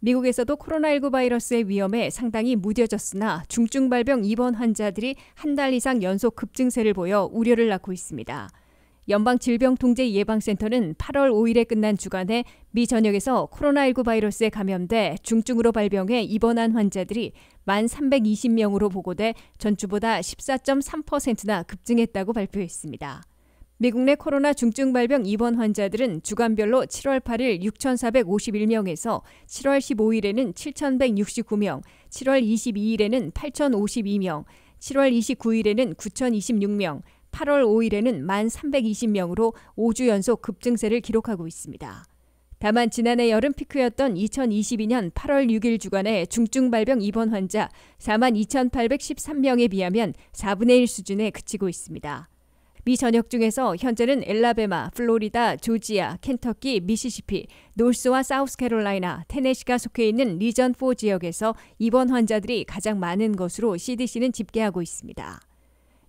미국에서도 코로나19 바이러스의 위험에 상당히 무뎌졌으나 중증 발병 입원 환자들이 한 달 이상 연속 급증세를 보여 우려를 낳고 있습니다. 연방질병통제예방센터는 8월 5일에 끝난 주간에 미 전역에서 코로나19 바이러스에 감염돼 중증으로 발병해 입원한 환자들이 1,320명으로 보고돼 전주보다 14.3%나 급증했다고 발표했습니다. 미국 내 코로나 중증 발병 입원 환자들은 주간별로 7월 8일 6,451명에서 7월 15일에는 7,169명, 7월 22일에는 8,052명, 7월 29일에는 9,026명, 8월 5일에는 1,320명으로 5주 연속 급증세를 기록하고 있습니다. 다만 지난해 여름 피크였던 2022년 8월 6일 주간의 중증 발병 입원 환자 42,813명에 비하면 4분의 1 수준에 그치고 있습니다. 미 전역 중에서 현재는 엘라베마, 플로리다, 조지아, 켄터키, 미시시피, 노스와 사우스캐롤라이나, 테네시가 속해 있는 리전 4 지역에서 입원 환자들이 가장 많은 것으로 CDC는 집계하고 있습니다.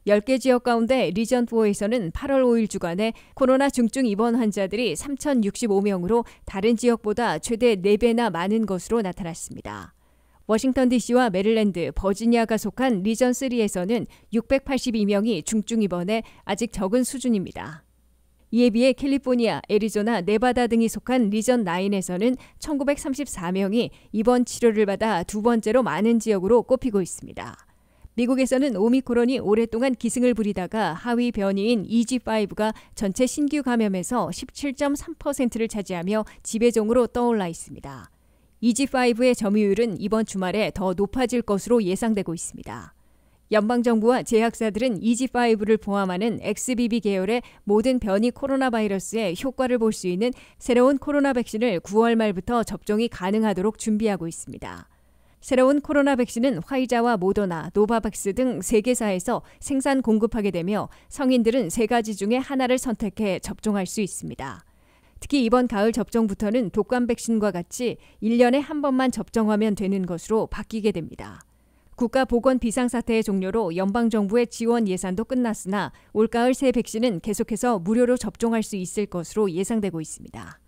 10개 지역 가운데 리전 4에서는 8월 5일 주간에 코로나 중증 입원 환자들이 3,065명으로 다른 지역보다 최대 4배나 많은 것으로 나타났습니다. 워싱턴 DC와 메릴랜드, 버지니아가 속한 리전 3에서는 682명이 중증 입원해 아직 적은 수준입니다. 이에 비해 캘리포니아, 애리조나, 네바다 등이 속한 리전 9에서는 1934명이 입원 치료를 받아 두 번째로 많은 지역으로 꼽히고 있습니다. 미국에서는 오미크론이 오랫동안 기승을 부리다가 하위 변이인 EG5가 전체 신규 감염에서 17.3%를 차지하며 지배종으로 떠올라 있습니다. EG5의 점유율은 이번 주말에 더 높아질 것으로 예상되고 있습니다. 연방정부와 제약사들은 EG5를 포함하는 XBB 계열의 모든 변이 코로나 바이러스에 효과를 볼 수 있는 새로운 코로나 백신을 9월 말부터 접종이 가능하도록 준비하고 있습니다. 새로운 코로나 백신은 화이자와 모더나, 노바백스 등 3개사에서 생산 공급하게 되며 성인들은 3가지 중에 하나를 선택해 접종할 수 있습니다. 특히 이번 가을 접종부터는 독감 백신과 같이 1년에 한 번만 접종하면 되는 것으로 바뀌게 됩니다. 국가 보건 비상사태의 종료로 연방정부의 지원 예산도 끝났으나 올가을 새 백신은 계속해서 무료로 접종할 수 있을 것으로 예상되고 있습니다.